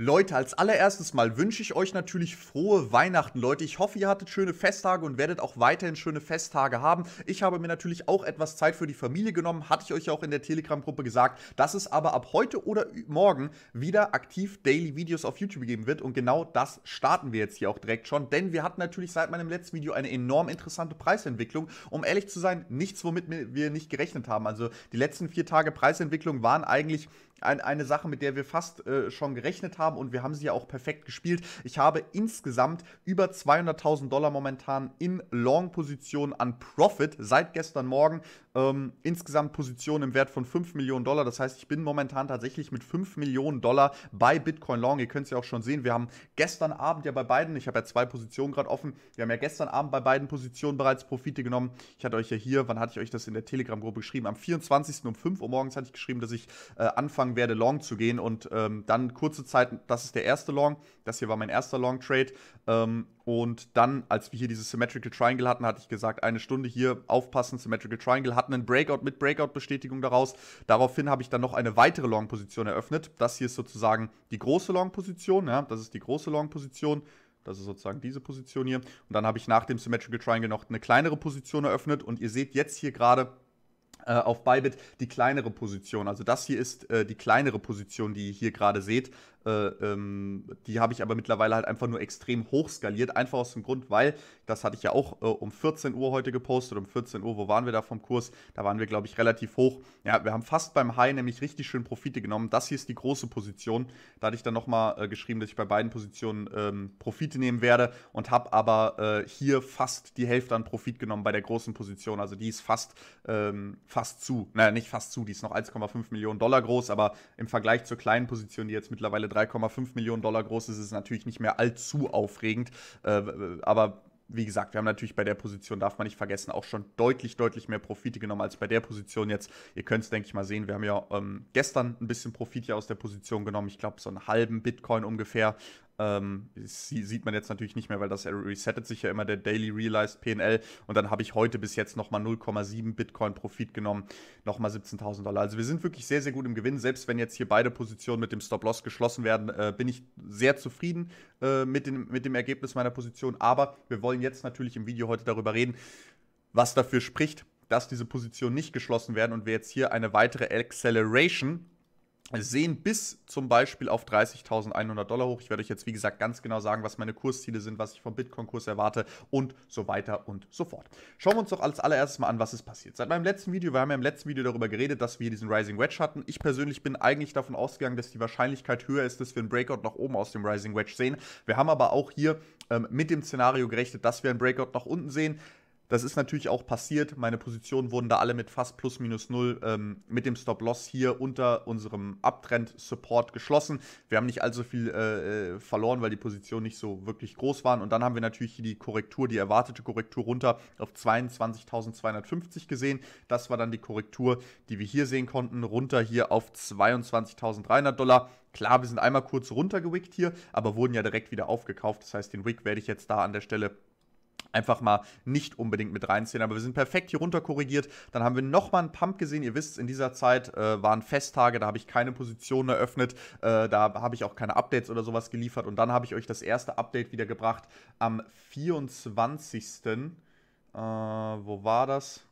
Leute, als allererstes mal wünsche ich euch natürlich frohe Weihnachten, Leute. Ich hoffe, ihr hattet schöne Festtage und werdet auch weiterhin schöne Festtage haben. Ich habe mir natürlich auch etwas Zeit für die Familie genommen, hatte ich euch ja auch in der Telegram-Gruppe gesagt, dass es aber ab heute oder morgen wieder aktiv Daily Videos auf YouTube geben wird. Und genau das starten wir jetzt hier auch direkt schon, denn wir hatten natürlich seit meinem letzten Video eine enorm interessante Preisentwicklung. Um ehrlich zu sein, nichts, womit wir nicht gerechnet haben. Also die letzten vier Tage Preisentwicklung waren eigentlich ein, eine Sache, mit der wir fast äh, schon gerechnet haben haben und wir haben sie ja auch perfekt gespielt. Ich habe insgesamt über 200.000 Dollar momentan in Long-Position an Profit seit gestern Morgen. Ähm, insgesamt Position im Wert von 5 Millionen Dollar. Das heißt, ich bin momentan tatsächlich mit 5 Millionen Dollar bei Bitcoin Long. Ihr könnt es ja auch schon sehen. Wir haben gestern Abend ja bei beiden, ich habe ja zwei Positionen gerade offen, wir haben ja gestern Abend bei beiden Positionen bereits Profite genommen. Ich hatte euch ja hier, wann hatte ich euch das in der Telegram-Gruppe geschrieben? Am 24. um 5 Uhr morgens hatte ich geschrieben, dass ich äh, anfangen werde, Long zu gehen. Und ähm, dann kurze Zeit, das ist der erste Long. Das hier war mein erster Long-Trade. Ähm, und dann, als wir hier dieses Symmetrical Triangle hatten, hatte ich gesagt, eine Stunde hier aufpassen, Symmetrical Triangle, hatten einen Breakout mit Breakout-Bestätigung daraus. Daraufhin habe ich dann noch eine weitere Long-Position eröffnet. Das hier ist sozusagen die große Long-Position, ja, das ist die große Long-Position. Das ist sozusagen diese Position hier. Und dann habe ich nach dem Symmetrical Triangle noch eine kleinere Position eröffnet. Und ihr seht jetzt hier gerade, äh, auf Bybit die kleinere Position. Also das hier ist äh, die kleinere Position, die ihr hier gerade seht. Äh, ähm, die habe ich aber mittlerweile halt einfach nur extrem hoch skaliert. Einfach aus dem Grund, weil, das hatte ich ja auch äh, um 14 Uhr heute gepostet. Um 14 Uhr, wo waren wir da vom Kurs? Da waren wir, glaube ich, relativ hoch. Ja, wir haben fast beim High nämlich richtig schön Profite genommen. Das hier ist die große Position. Da hatte ich dann nochmal äh, geschrieben, dass ich bei beiden Positionen ähm, Profite nehmen werde und habe aber äh, hier fast die Hälfte an Profit genommen bei der großen Position. Also die ist fast, ähm, fast zu. Naja, nicht fast zu, die ist noch 1,5 Millionen Dollar groß, aber im Vergleich zur kleinen Position, die jetzt mittlerweile 3,5 Millionen Dollar groß ist, ist es natürlich nicht mehr allzu aufregend. Äh, aber wie gesagt, wir haben natürlich bei der Position, darf man nicht vergessen, auch schon deutlich, deutlich mehr Profite genommen als bei der Position jetzt. Ihr könnt es, denke ich mal, sehen. Wir haben ja ähm, gestern ein bisschen Profit hier aus der Position genommen. Ich glaube, so einen halben Bitcoin ungefähr. Ähm, sie sieht man jetzt natürlich nicht mehr, weil das resettet sich ja immer der Daily Realized PNL. Und dann habe ich heute bis jetzt nochmal 0,7 Bitcoin Profit genommen, nochmal 17.000 Dollar. Also wir sind wirklich sehr, sehr gut im Gewinn. Selbst wenn jetzt hier beide Positionen mit dem Stop-Loss geschlossen werden, äh, bin ich sehr zufrieden äh, mit, dem, mit dem Ergebnis meiner Position. Aber wir wollen jetzt natürlich im Video heute darüber reden, was dafür spricht, dass diese Positionen nicht geschlossen werden und wir jetzt hier eine weitere Acceleration sehen bis zum Beispiel auf 30.100 Dollar hoch. Ich werde euch jetzt, wie gesagt, ganz genau sagen, was meine Kursziele sind, was ich vom Bitcoin-Kurs erwarte und so weiter und so fort. Schauen wir uns doch als allererstes mal an, was ist passiert. Seit meinem letzten Video, wir haben ja im letzten Video darüber geredet, dass wir diesen Rising Wedge hatten. Ich persönlich bin eigentlich davon ausgegangen, dass die Wahrscheinlichkeit höher ist, dass wir einen Breakout nach oben aus dem Rising Wedge sehen. Wir haben aber auch hier ähm, mit dem Szenario gerechnet, dass wir einen Breakout nach unten sehen. Das ist natürlich auch passiert. Meine Positionen wurden da alle mit fast plus minus null ähm, mit dem Stop-Loss hier unter unserem Abtrend-Support geschlossen. Wir haben nicht allzu viel äh, äh verloren, weil die Positionen nicht so wirklich groß waren. Und dann haben wir natürlich hier die Korrektur, die erwartete Korrektur runter auf 22.250 gesehen. Das war dann die Korrektur, die wir hier sehen konnten, runter hier auf 22.300 Dollar. Klar, wir sind einmal kurz runtergewickt hier, aber wurden ja direkt wieder aufgekauft. Das heißt, den Wick werde ich jetzt da an der Stelle einfach mal nicht unbedingt mit reinziehen. Aber wir sind perfekt hier runter korrigiert. Dann haben wir nochmal einen Pump gesehen. Ihr wisst, in dieser Zeit äh, waren Festtage, da habe ich keine Positionen eröffnet, äh, da habe ich auch keine Updates oder sowas geliefert. Und dann habe ich euch das erste Update wieder gebracht am 24. Äh, wo war das?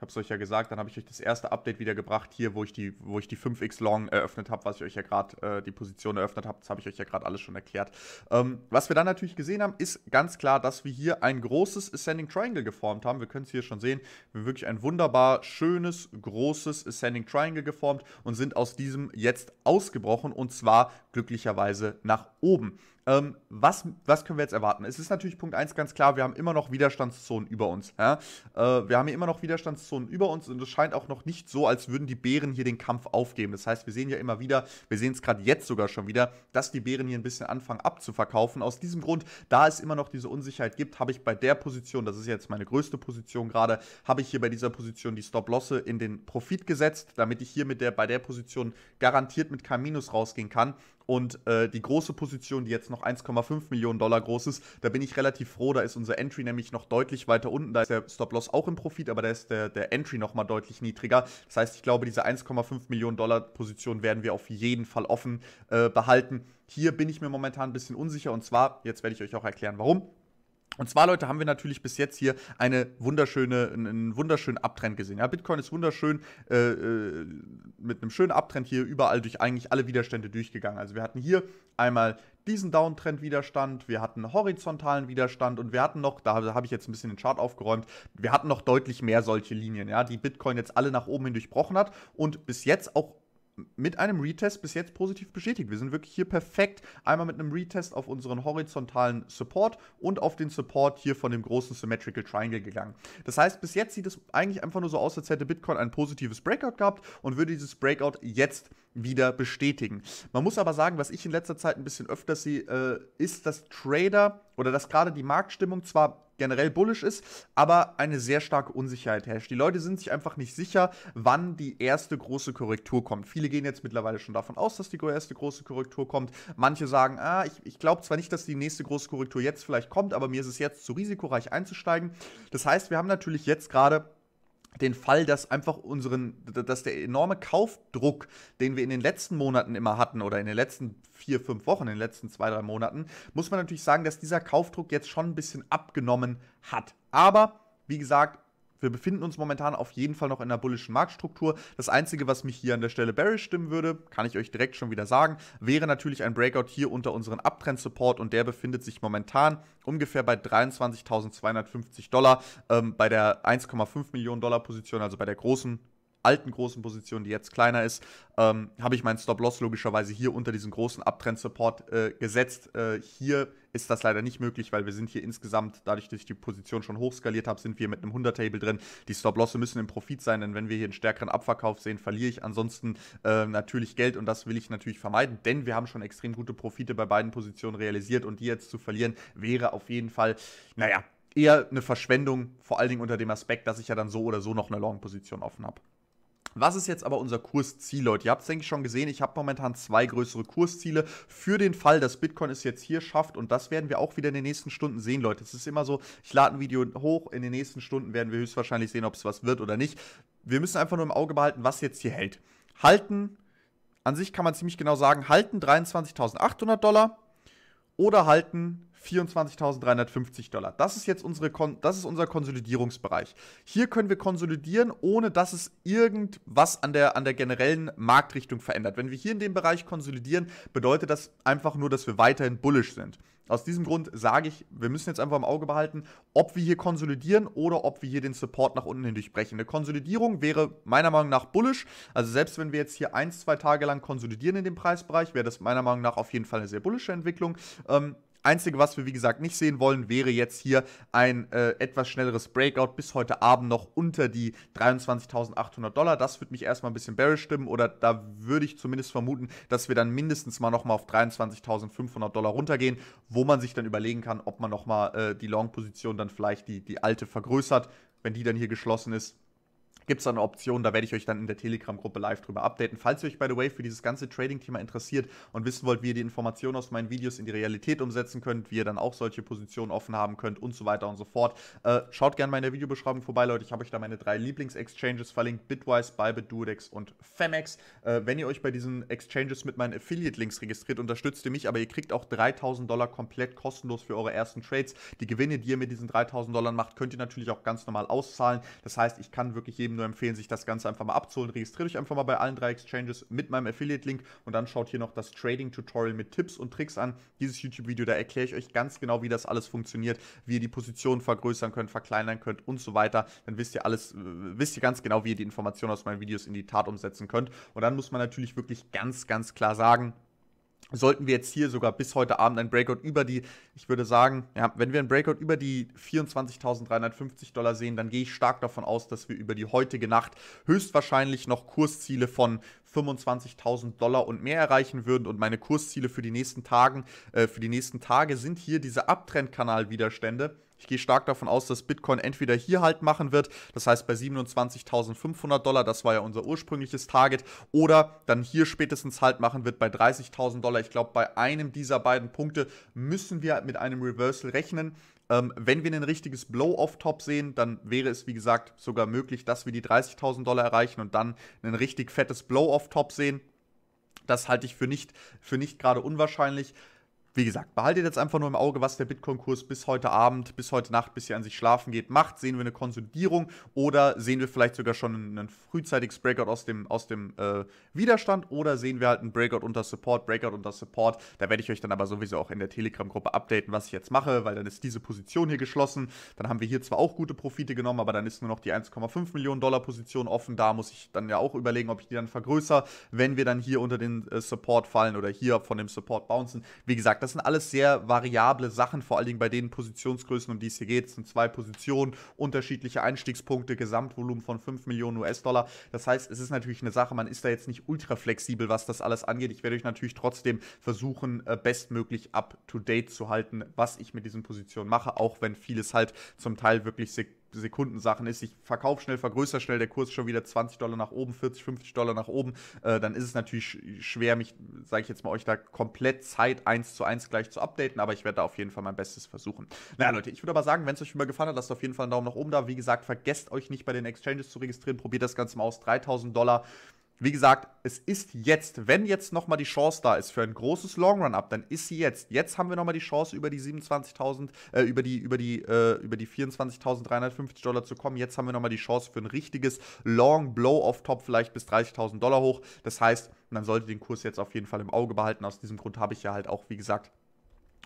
Ich habe es euch ja gesagt, dann habe ich euch das erste Update wieder gebracht, hier, wo ich die, wo ich die 5x Long eröffnet habe, was ich euch ja gerade, äh, die Position eröffnet habe, das habe ich euch ja gerade alles schon erklärt. Ähm, was wir dann natürlich gesehen haben, ist ganz klar, dass wir hier ein großes Ascending Triangle geformt haben. Wir können es hier schon sehen, wir haben wirklich ein wunderbar schönes, großes Ascending Triangle geformt und sind aus diesem jetzt ausgebrochen und zwar glücklicherweise nach oben. Ähm, was, was können wir jetzt erwarten? Es ist natürlich Punkt 1 ganz klar, wir haben immer noch Widerstandszonen über uns. Ja? Äh, wir haben hier immer noch Widerstandszonen über uns und es scheint auch noch nicht so, als würden die Bären hier den Kampf aufgeben. Das heißt, wir sehen ja immer wieder, wir sehen es gerade jetzt sogar schon wieder, dass die Bären hier ein bisschen anfangen abzuverkaufen. Aus diesem Grund, da es immer noch diese Unsicherheit gibt, habe ich bei der Position, das ist jetzt meine größte Position gerade, habe ich hier bei dieser Position die Stop-Losse in den Profit gesetzt, damit ich hier mit der, bei der Position garantiert mit keinem Minus rausgehen kann. Und äh, die große Position, die jetzt noch 1,5 Millionen Dollar groß ist, da bin ich relativ froh. Da ist unser Entry nämlich noch deutlich weiter unten. Da ist der Stop-Loss auch im Profit, aber da ist der, der Entry nochmal deutlich niedriger. Das heißt, ich glaube, diese 1,5 Millionen Dollar Position werden wir auf jeden Fall offen äh, behalten. Hier bin ich mir momentan ein bisschen unsicher und zwar, jetzt werde ich euch auch erklären, warum. Und zwar, Leute, haben wir natürlich bis jetzt hier eine wunderschöne, einen wunderschönen Abtrend gesehen. Ja, Bitcoin ist wunderschön äh, äh, mit einem schönen Abtrend hier überall durch eigentlich alle Widerstände durchgegangen. Also wir hatten hier einmal diesen Downtrend-Widerstand, wir hatten horizontalen Widerstand und wir hatten noch, da habe ich jetzt ein bisschen den Chart aufgeräumt, wir hatten noch deutlich mehr solche Linien, ja, die Bitcoin jetzt alle nach oben hin durchbrochen hat und bis jetzt auch mit einem Retest bis jetzt positiv bestätigt. Wir sind wirklich hier perfekt einmal mit einem Retest auf unseren horizontalen Support und auf den Support hier von dem großen Symmetrical Triangle gegangen. Das heißt, bis jetzt sieht es eigentlich einfach nur so aus, als hätte Bitcoin ein positives Breakout gehabt und würde dieses Breakout jetzt wieder bestätigen. Man muss aber sagen, was ich in letzter Zeit ein bisschen öfter sehe, äh, ist, dass Trader oder dass gerade die Marktstimmung zwar generell bullisch ist, aber eine sehr starke Unsicherheit herrscht. Die Leute sind sich einfach nicht sicher, wann die erste große Korrektur kommt. Viele gehen jetzt mittlerweile schon davon aus, dass die erste große Korrektur kommt. Manche sagen, ah, ich, ich glaube zwar nicht, dass die nächste große Korrektur jetzt vielleicht kommt, aber mir ist es jetzt zu risikoreich einzusteigen. Das heißt, wir haben natürlich jetzt gerade den Fall, dass einfach unseren, dass der enorme Kaufdruck, den wir in den letzten Monaten immer hatten oder in den letzten vier, fünf Wochen, in den letzten zwei, drei Monaten, muss man natürlich sagen, dass dieser Kaufdruck jetzt schon ein bisschen abgenommen hat. Aber wie gesagt, wir befinden uns momentan auf jeden Fall noch in einer bullischen Marktstruktur. Das Einzige, was mich hier an der Stelle bearish stimmen würde, kann ich euch direkt schon wieder sagen, wäre natürlich ein Breakout hier unter unseren Abtrend-Support und der befindet sich momentan ungefähr bei 23.250 Dollar ähm, bei der 1,5 Millionen Dollar Position, also bei der großen alten großen Position, die jetzt kleiner ist, ähm, habe ich meinen Stop-Loss logischerweise hier unter diesen großen Abtrend-Support äh, gesetzt. Äh, hier ist das leider nicht möglich, weil wir sind hier insgesamt, dadurch, dass ich die Position schon hochskaliert habe, sind wir mit einem 100-Table drin. Die Stop-Losse müssen im Profit sein, denn wenn wir hier einen stärkeren Abverkauf sehen, verliere ich ansonsten äh, natürlich Geld und das will ich natürlich vermeiden, denn wir haben schon extrem gute Profite bei beiden Positionen realisiert und die jetzt zu verlieren, wäre auf jeden Fall, naja, eher eine Verschwendung, vor allen Dingen unter dem Aspekt, dass ich ja dann so oder so noch eine Long-Position offen habe. Was ist jetzt aber unser Kursziel, Leute? Ihr habt es, denke ich, schon gesehen. Ich habe momentan zwei größere Kursziele für den Fall, dass Bitcoin es jetzt hier schafft. Und das werden wir auch wieder in den nächsten Stunden sehen, Leute. Es ist immer so, ich lade ein Video hoch. In den nächsten Stunden werden wir höchstwahrscheinlich sehen, ob es was wird oder nicht. Wir müssen einfach nur im Auge behalten, was jetzt hier hält. Halten, an sich kann man ziemlich genau sagen, halten 23.800 Dollar oder halten 24.350 Dollar. Das ist jetzt unsere Kon das ist unser Konsolidierungsbereich. Hier können wir konsolidieren, ohne dass es irgendwas an der, an der generellen Marktrichtung verändert. Wenn wir hier in dem Bereich konsolidieren, bedeutet das einfach nur, dass wir weiterhin bullish sind. Aus diesem Grund sage ich, wir müssen jetzt einfach im Auge behalten, ob wir hier konsolidieren oder ob wir hier den Support nach unten hin durchbrechen. Eine Konsolidierung wäre meiner Meinung nach bullish. Also selbst wenn wir jetzt hier ein, zwei Tage lang konsolidieren in dem Preisbereich, wäre das meiner Meinung nach auf jeden Fall eine sehr bullische Entwicklung. Ähm, Einzige, was wir wie gesagt nicht sehen wollen, wäre jetzt hier ein äh, etwas schnelleres Breakout bis heute Abend noch unter die 23.800 Dollar. Das würde mich erstmal ein bisschen bearish stimmen oder da würde ich zumindest vermuten, dass wir dann mindestens mal nochmal auf 23.500 Dollar runtergehen, wo man sich dann überlegen kann, ob man nochmal äh, die Long-Position dann vielleicht die, die alte vergrößert, wenn die dann hier geschlossen ist gibt es dann eine Option, da werde ich euch dann in der Telegram-Gruppe live drüber updaten. Falls ihr euch, by the way, für dieses ganze Trading-Thema interessiert und wissen wollt, wie ihr die Informationen aus meinen Videos in die Realität umsetzen könnt, wie ihr dann auch solche Positionen offen haben könnt und so weiter und so fort, äh, schaut gerne mal in der Videobeschreibung vorbei, Leute. Ich habe euch da meine drei Lieblings-Exchanges verlinkt, Bitwise, Bybit, Duodex und Femex. Äh, wenn ihr euch bei diesen Exchanges mit meinen Affiliate-Links registriert, unterstützt ihr mich, aber ihr kriegt auch 3000 Dollar komplett kostenlos für eure ersten Trades. Die Gewinne, die ihr mit diesen 3000 Dollar macht, könnt ihr natürlich auch ganz normal auszahlen. Das heißt, ich kann wirklich jedem jedem nur empfehlen, sich das Ganze einfach mal abzuholen. Registriert euch einfach mal bei allen drei Exchanges mit meinem Affiliate-Link und dann schaut hier noch das Trading-Tutorial mit Tipps und Tricks an. Dieses YouTube-Video, da erkläre ich euch ganz genau, wie das alles funktioniert, wie ihr die Positionen vergrößern könnt, verkleinern könnt und so weiter. Dann wisst ihr alles, äh, wisst ihr ganz genau, wie ihr die Informationen aus meinen Videos in die Tat umsetzen könnt. Und dann muss man natürlich wirklich ganz, ganz klar sagen, sollten wir jetzt hier sogar bis heute Abend ein Breakout über die, ich würde sagen, ja, wenn wir ein Breakout über die 24.350 Dollar sehen, dann gehe ich stark davon aus, dass wir über die heutige Nacht höchstwahrscheinlich noch Kursziele von 25.000 Dollar und mehr erreichen würden und meine Kursziele für die nächsten Tagen, äh, für die nächsten Tage sind hier diese Abtrendkanalwiderstände. widerstände ich gehe stark davon aus, dass Bitcoin entweder hier halt machen wird, das heißt bei 27.500 Dollar, das war ja unser ursprüngliches Target, oder dann hier spätestens halt machen wird bei 30.000 Dollar. Ich glaube, bei einem dieser beiden Punkte müssen wir mit einem Reversal rechnen ähm, wenn wir ein richtiges Blow-off-Top sehen, dann wäre es, wie gesagt, sogar möglich, dass wir die 30.000 Dollar erreichen und dann ein richtig fettes Blow-off-Top sehen. Das halte ich für nicht, für nicht gerade unwahrscheinlich wie gesagt, behaltet jetzt einfach nur im Auge, was der Bitcoin-Kurs bis heute Abend, bis heute Nacht, bis ihr an sich schlafen geht, macht. Sehen wir eine Konsolidierung oder sehen wir vielleicht sogar schon ein frühzeitiges Breakout aus dem, aus dem äh, Widerstand oder sehen wir halt ein Breakout unter Support, Breakout unter Support. Da werde ich euch dann aber sowieso auch in der Telegram-Gruppe updaten, was ich jetzt mache, weil dann ist diese Position hier geschlossen. Dann haben wir hier zwar auch gute Profite genommen, aber dann ist nur noch die 1,5 Millionen Dollar Position offen. Da muss ich dann ja auch überlegen, ob ich die dann vergrößere, wenn wir dann hier unter den äh, Support fallen oder hier von dem Support bouncen. Wie gesagt, gesagt, das sind alles sehr variable Sachen, vor allen Dingen bei den Positionsgrößen, um die es hier geht. Es sind zwei Positionen, unterschiedliche Einstiegspunkte, Gesamtvolumen von 5 Millionen US-Dollar. Das heißt, es ist natürlich eine Sache, man ist da jetzt nicht ultra flexibel, was das alles angeht. Ich werde euch natürlich trotzdem versuchen, äh, bestmöglich up-to-date zu halten, was ich mit diesen Positionen mache, auch wenn vieles halt zum Teil wirklich signifikant Sekundensachen ist. Ich verkaufe schnell, vergrößere schnell, der Kurs schon wieder 20 Dollar nach oben, 40, 50 Dollar nach oben. Äh, dann ist es natürlich schwer, mich, sage ich jetzt mal, euch da komplett Zeit eins zu eins gleich zu updaten, aber ich werde da auf jeden Fall mein Bestes versuchen. Naja, Leute, ich würde aber sagen, wenn es euch immer gefallen hat, lasst auf jeden Fall einen Daumen nach oben da. Wie gesagt, vergesst euch nicht bei den Exchanges zu registrieren, probiert das Ganze mal aus. 3000 Dollar wie gesagt, es ist jetzt, wenn jetzt nochmal die Chance da ist für ein großes Long Run Up, dann ist sie jetzt. Jetzt haben wir nochmal die Chance, über die 27.000, äh, über die, über die, äh, über die 24.350 Dollar zu kommen. Jetzt haben wir nochmal die Chance für ein richtiges Long Blow off Top, vielleicht bis 30.000 Dollar hoch. Das heißt, man sollte den Kurs jetzt auf jeden Fall im Auge behalten. Aus diesem Grund habe ich ja halt auch, wie gesagt,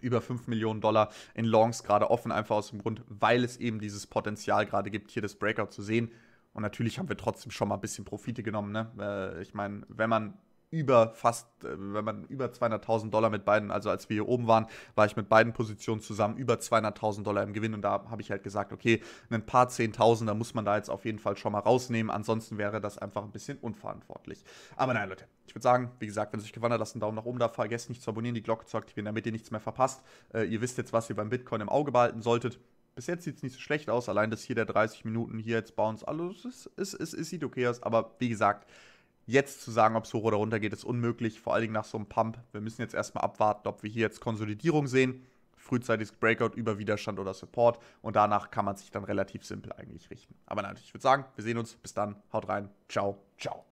über 5 Millionen Dollar in Longs gerade offen, einfach aus dem Grund, weil es eben dieses Potenzial gerade gibt, hier das Breakout zu sehen. Und natürlich haben wir trotzdem schon mal ein bisschen Profite genommen. Ne? Äh, ich meine, wenn man über fast, äh, wenn man über 200.000 Dollar mit beiden, also als wir hier oben waren, war ich mit beiden Positionen zusammen über 200.000 Dollar im Gewinn und da habe ich halt gesagt, okay, ein paar 10.000, da muss man da jetzt auf jeden Fall schon mal rausnehmen, ansonsten wäre das einfach ein bisschen unverantwortlich. Aber nein, Leute, ich würde sagen, wie gesagt, wenn es euch gewandert lasst, einen Daumen nach oben da, vergesst nicht zu abonnieren, die Glocke zu aktivieren, damit ihr nichts mehr verpasst. Äh, ihr wisst jetzt, was ihr beim Bitcoin im Auge behalten solltet bis jetzt sieht es nicht so schlecht aus. Allein, das hier der 30 Minuten hier jetzt Bounce, alles es, es, es, es sieht okay aus. Aber wie gesagt, jetzt zu sagen, ob es hoch oder runter geht, ist unmöglich. Vor allen Dingen nach so einem Pump. Wir müssen jetzt erstmal abwarten, ob wir hier jetzt Konsolidierung sehen. Frühzeitiges Breakout über Widerstand oder Support. Und danach kann man sich dann relativ simpel eigentlich richten. Aber natürlich, ich würde sagen, wir sehen uns. Bis dann. Haut rein. Ciao. Ciao.